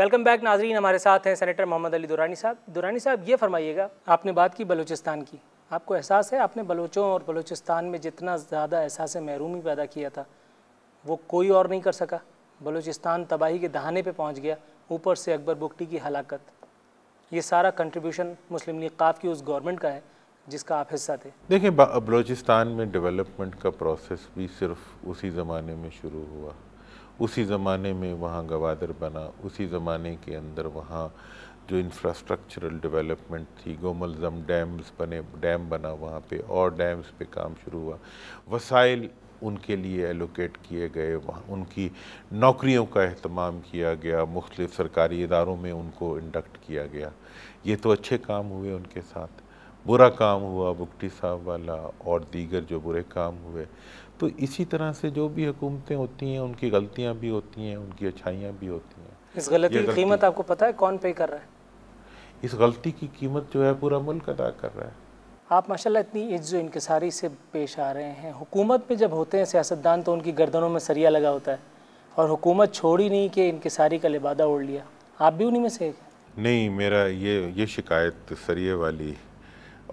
welcome back नाजरीन हमारे साथ हैं सेनेटर मोहम्मद अली दुरानी साहब दुरानी साहब ये फरमाइएगा आपने बात की बलूचिस्तान की आपको एहसास है आपने बलोचों और बलूचिस्तान में जितना ज़्यादा एहसास महरूमी पैदा किया था वो कोई और नहीं कर सका बलूचिस्तान तबाही के दहाने पर पहुँच गया ऊपर से अकबर बुगटी की हलाकत ये सारा कंट्रीब्यूशन मुस्लिम लीग काफ की उस गवर्नमेंट का है जिसका आप हिस्सा थे देखिए बलोचिस्तान में डेवलपमेंट का प्रोसेस भी सिर्फ उसी ज़माने में शुरू हुआ उसी ज़माने में वहाँ गवादर बना उसी ज़माने के अंदर वहाँ जो इंफ्रास्ट्रक्चरल डेवलपमेंट थी गोमलजम डैम्स बने डैम बना वहाँ पे और डैम्स पे काम शुरू हुआ वसाइल उनके लिए एलोकेट किए गए वहाँ उनकी नौकरियों का अहतमाम किया गया मुख्तलिफ सरकारी इदारों में उनको इंडक्ट किया गया ये तो अच्छे काम हुए उनके साथ बुरा काम हुआ बुकटी साहब वाला और दीगर जो बुरे काम हुए तो इसी तरह से जो भी हुकूमतें होती हैं उनकी गलतियाँ भी होती हैं उनकी अच्छाइयाँ भी होती हैं इस गलती की कीमत आपको पता है कौन पे कर रहा है इस गलती की कीमत जो है पूरा मुल्क अदा कर रहा है आप माशाल्लाह इतनी इज्जो इनकसारी से पेश आ रहे हैं हुकूमत में जब होते हैं सियासतदान तो उनकी गर्दनों में सरिया लगा होता है और हुकूमत छोड़ी नहीं कि इनकसारी का लिबादा ओढ़ लिया आप भी उन्हीं में से नहीं मेरा ये ये शिकायत सरिये वाली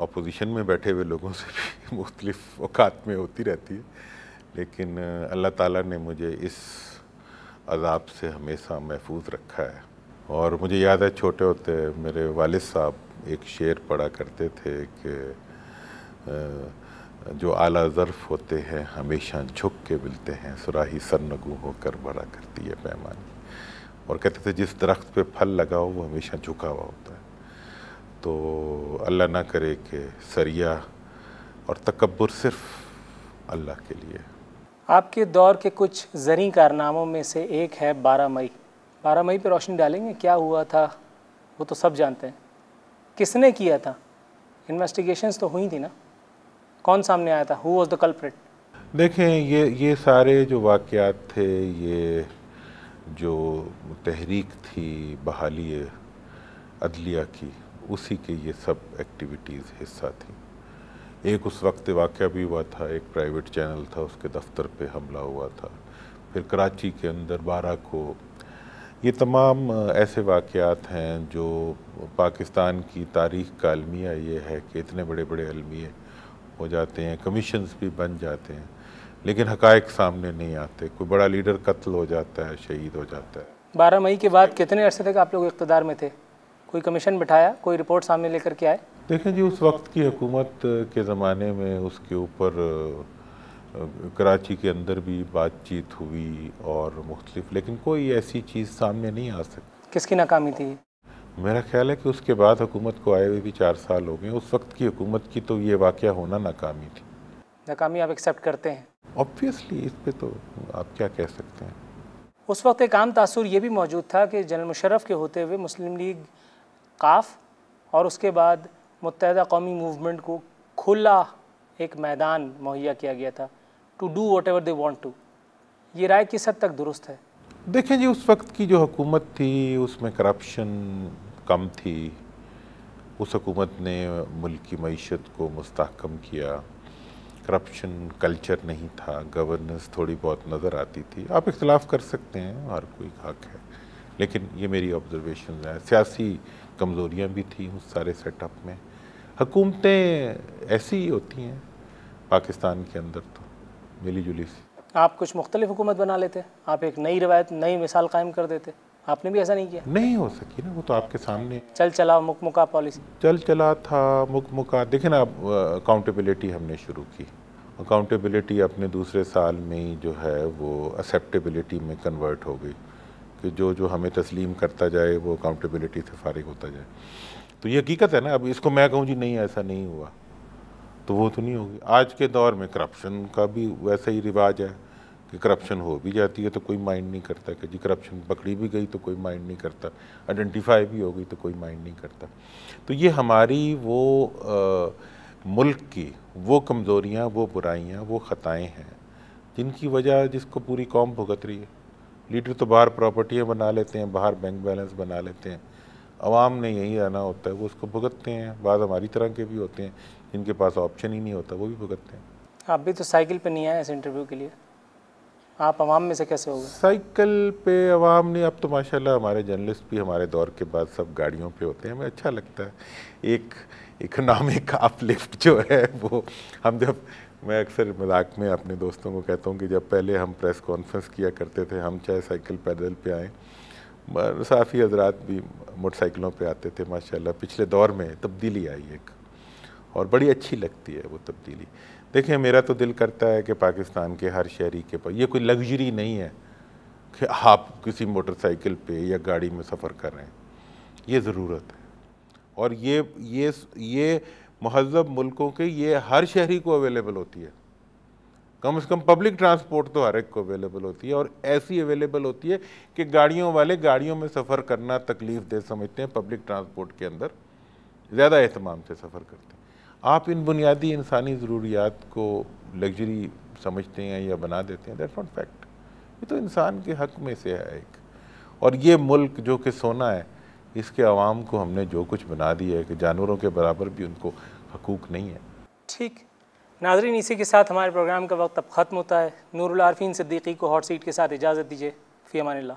अपोजिशन में बैठे हुए लोगों से भी मुख्तलिफ अवकात में होती रहती है लेकिन अल्लाह ताला ने मुझे इस अजाब से हमेशा महफूज रखा है और मुझे याद है छोटे होते मेरे वालिद साहब एक शेर पढ़ा करते थे कि जो आला ज़र्फ होते हैं हमेशा झुक के मिलते हैं सुराही सरनगु होकर बड़ा करती है पैमानी और कहते थे जिस दरख्त पे फल लगा हो वो हमेशा झुका हुआ होता है तो अल्लाह ना करे कि सरिया और तकबर सिर्फ अल्लाह के लिए आपके दौर के कुछ ज़री कारनामों में से एक है 12 मई 12 मई पर रोशनी डालेंगे क्या हुआ था वो तो सब जानते हैं किसने किया था इन्वेस्टिगेशंस तो हुई थी ना कौन सामने आया था हु वॉज़ द कल्प्रेट देखें ये ये सारे जो वाक़ात थे ये जो तहरीक थी बहाली अदलिया की उसी के ये सब एक्टिविटीज़ हिस्सा थी एक उस वक्त वाक़ भी हुआ था एक प्राइवेट चैनल था उसके दफ्तर पे हमला हुआ था फिर कराची के अंदर बारह को ये तमाम ऐसे वाक़ात हैं जो पाकिस्तान की तारीख का अलमिया ये है कि इतने बड़े बड़े अलमिए हो जाते हैं कमीशन्स भी बन जाते हैं लेकिन हकायक सामने नहीं आते कोई बड़ा लीडर कत्ल हो जाता है शहीद हो जाता है बारह मई के बाद कितने अरसे तक आप लोग इकतदार में थे कोई कमीशन बिठाया कोई रिपोर्ट सामने लेकर के आए देखें जी उस वक्त की हुकूमत के ज़माने में उसके ऊपर कराची के अंदर भी बातचीत हुई और मुख्तलिफ लेकिन कोई ऐसी चीज़ सामने नहीं आ सकती किसकी नाकामी थी मेरा ख्याल है कि उसके बाद हुकूमत को आए हुए भी चार साल हो गए उस वक्त की हुकूमत की तो ये वाक़ होना नाकामी थी नाकामी आप एक्सेप्ट करते हैं ऑब्वियसली इस पर तो आप क्या कह सकते हैं उस वक्त एक आम तासुर ये भी मौजूद था कि जनरल मुशरफ के होते हुए मुस्लिम लीग काफ़ और उसके बाद मुतहद कौमी मूवमेंट को खुला एक मैदान मुहैया किया गया था to do whatever they want to ये राय किस हद तक दुरुस्त है देखें जी उस वक्त की जो हुकूमत थी उसमें करप्शन कम थी उस हकूमत ने मुल्क की मीशत को मस्तकम किया करप्शन कल्चर नहीं था गवर्नेंस थोड़ी बहुत नज़र आती थी आप इख्तलाफ कर सकते हैं हर कोई हक है लेकिन ये मेरी ऑब्जर्वेशन है सियासी कमज़ोरियाँ भी थी उस सारे सेटअप में हुकूमतें ऐसी ही होती हैं पाकिस्तान के अंदर तो मिली जुली सी आप कुछ मुख्तलिफ हुकूमत बना लेते आप एक नई रवायत नई मिसाल कायम कर देते आपने भी ऐसा नहीं किया नहीं हो सकी ना वो तो आपके सामने चल चला मुक मुका पॉलिसी चल चला था मुक मुका देखें ना अकाउंटेबिलिटी हमने शुरू की अकाउंटेबिलिटी अपने दूसरे साल में ही जो है वो एक्सेप्टेबिलिटी में कन्वर्ट हो गई कि जो जो हमें तस्लीम करता जाए वो अकाउंटेबिलिटी से फारिग होता जाए तो ये हकीकत है ना अब इसको मैं कहूँ जी नहीं ऐसा नहीं हुआ तो वो तो नहीं होगी आज के दौर में करप्शन का भी वैसा ही रिवाज है कि करप्शन हो भी जाती है तो कोई माइंड नहीं करता कि जी करप्शन पकड़ी भी गई तो कोई माइंड नहीं करता आइडेंटिफाई भी हो गई तो कोई माइंड नहीं करता तो ये हमारी वो आ, मुल्क की वो कमज़ोरियाँ वो बुराइयाँ वो ख़ताएँ हैं जिनकी वजह जिसको पूरी कौम भुगत रही है लीडर तो बाहर प्रॉपर्टियाँ बना लेते हैं बाहर बैंक बैलेंस बना लेते हैं आवाम ने यही आना होता है वो उसको भुगतते हैं बाद हमारी तरह के भी होते हैं जिनके पास ऑप्शन ही नहीं होता वो भी भुगतते हैं आप भी तो साइकिल पर नहीं आए इस इंटरव्यू के लिए आप आवाम में से कैसे हो गए साइकिल पे आवाम ने अब तो माशाल्लाह हमारे जर्नलिस्ट भी हमारे दौर के बाद सब गाड़ियों पे होते हैं हमें अच्छा लगता है एक इकोनॉमिक अपलिफ्ट जो है वो हम जब मैं अक्सर मजाक में अपने दोस्तों को कहता हूँ कि जब पहले हम प्रेस कॉन्फ्रेंस किया करते थे हम चाहे साइकिल पैदल पे आएँ साफ़ी हजरात भी मोटरसाइकिलों पे आते थे माशाल्लाह पिछले दौर में तब्दीली आई एक और बड़ी अच्छी लगती है वो तब्दीली देखिए मेरा तो दिल करता है कि पाकिस्तान के हर शहरी के पास ये कोई लग्जरी नहीं है कि आप किसी मोटरसाइकिल पे या गाड़ी में सफ़र कर रहे हैं ये ज़रूरत है और ये ये ये महजब मुल्कों के ये हर शहरी को अवेलेबल होती है कम से कम पब्लिक ट्रांसपोर्ट तो हर एक को अवेलेबल होती है और ऐसी अवेलेबल होती है कि गाड़ियों वाले गाड़ियों में सफ़र करना तकलीफ दे समझते हैं पब्लिक ट्रांसपोर्ट के अंदर ज़्यादा अहतमाम से सफ़र करते हैं आप इन बुनियादी इंसानी ज़रूरियात को लग्जरी समझते हैं या बना देते हैं दैट्स नॉट फैक्ट ये तो इंसान के हक में से है एक और ये मुल्क जो कि सोना है इसके आवाम को हमने जो कुछ बना दिया है कि जानवरों के बराबर भी उनको हकूक नहीं है ठीक नाजरीन इसी के साथ हमारे प्रोग्राम का वक्त अब ख़त्म होता है नूरुल आरफीन सिद्दीकी को हॉट सीट के साथ इजाज़त दीजिए फ़ी अमान